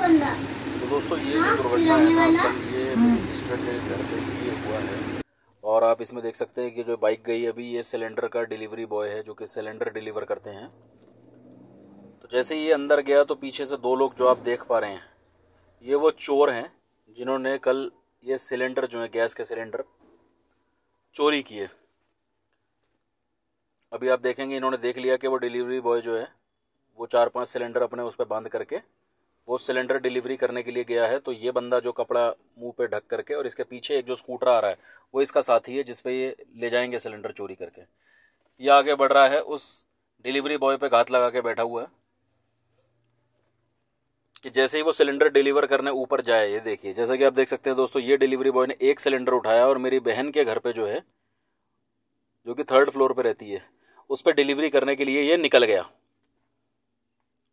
तो दोस्तों ये हाँ, जो दुर्घटना है ना ये हम्म। मेरी सिस्टर के घर पे ही ये हुआ है और आप इसमें देख सकते हैं कि जो बाइक गई अभी ये सिलेंडर का डिलीवरी बॉय है जो कि सिलेंडर डिलीवर करते हैं तो जैसे ये अंदर गया तो पीछे से दो लोग जो आप देख पा रहे हैं ये वो चोर हैं जिन्होंने कल ये सिलेंडर जो है गैस के सिलेंडर चोरी किए अभी आप देखेंगे इन्होंने देख लिया कि वो डिलीवरी बॉय जो है वो चार पांच सिलेंडर अपने उस पर बंद करके वो सिलेंडर डिलीवरी करने के लिए गया है तो ये बंदा जो कपड़ा मुंह पे ढक करके और इसके पीछे एक जो स्कूटर आ रहा है वो इसका साथी है जिसपे ये ले जाएंगे सिलेंडर चोरी करके ये आगे बढ़ रहा है उस डिलीवरी बॉय पे घात लगा के बैठा हुआ है कि जैसे ही वो सिलेंडर डिलीवर करने ऊपर जाए ये देखिए जैसा कि आप देख सकते हैं दोस्तों ये डिलीवरी बॉय ने एक सिलेंडर उठाया और मेरी बहन के घर पे जो है जो कि थर्ड फ्लोर पे रहती है उस पर डिलीवरी करने के लिए ये निकल गया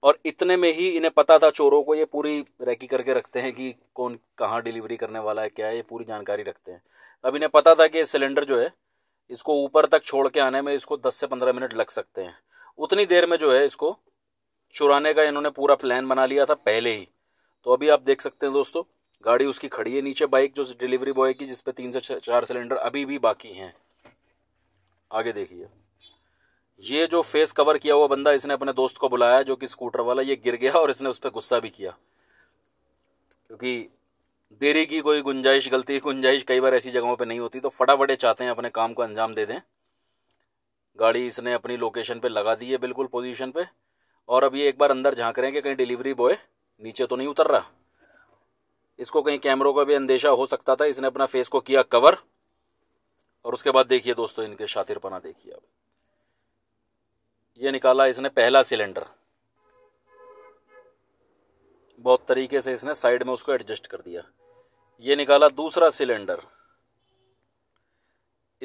और इतने में ही इन्हें पता था चोरों को ये पूरी रैकी करके रखते हैं कि कौन कहाँ डिलीवरी करने वाला है क्या है ये पूरी जानकारी रखते हैं अब इन्हें पता था कि सिलेंडर जो है इसको ऊपर तक छोड़ के आने में इसको दस से पंद्रह मिनट लग सकते हैं उतनी देर में जो है इसको चुराने का इन्होंने पूरा प्लान बना लिया था पहले ही तो अभी आप देख सकते हैं दोस्तों गाड़ी उसकी खड़ी है नीचे बाइक जो डिलीवरी बॉय की जिसपे तीन से चार सिलेंडर अभी भी बाकी हैं आगे देखिए ये जो फेस कवर किया हुआ बंदा इसने अपने दोस्त को बुलाया जो कि स्कूटर वाला ये गिर गया और इसने उस पर गुस्सा भी किया क्योंकि देरी की कोई गुंजाइश गलती की गुंजाइश कई बार ऐसी जगहों पे नहीं होती तो फटाफट चाहते हैं अपने काम को अंजाम दे दें गाड़ी इसने अपनी लोकेशन पे लगा दी है बिल्कुल पोजीशन पे और अब ये एक बार अंदर झांक रहे हैं कि कहीं डिलीवरी बॉय नीचे तो नहीं उतर रहा इसको कहीं कैमरों का भी अंदेशा हो सकता था इसने अपना फेस को किया कवर और उसके बाद देखिए दोस्तों इनके शातिरपना देखिए अब ये निकाला इसने पहला सिलेंडर बहुत तरीके से इसने साइड में उसको एडजस्ट कर दिया ये निकाला दूसरा सिलेंडर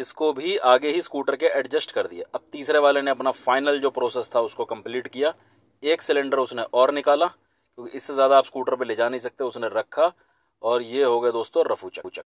इसको भी आगे ही स्कूटर के एडजस्ट कर दिया अब तीसरे वाले ने अपना फाइनल जो प्रोसेस था उसको कंप्लीट किया एक सिलेंडर उसने और निकाला क्योंकि इससे ज़्यादा आप स्कूटर पे ले जा नहीं सकते उसने रखा और ये हो गया दोस्तों रफूचा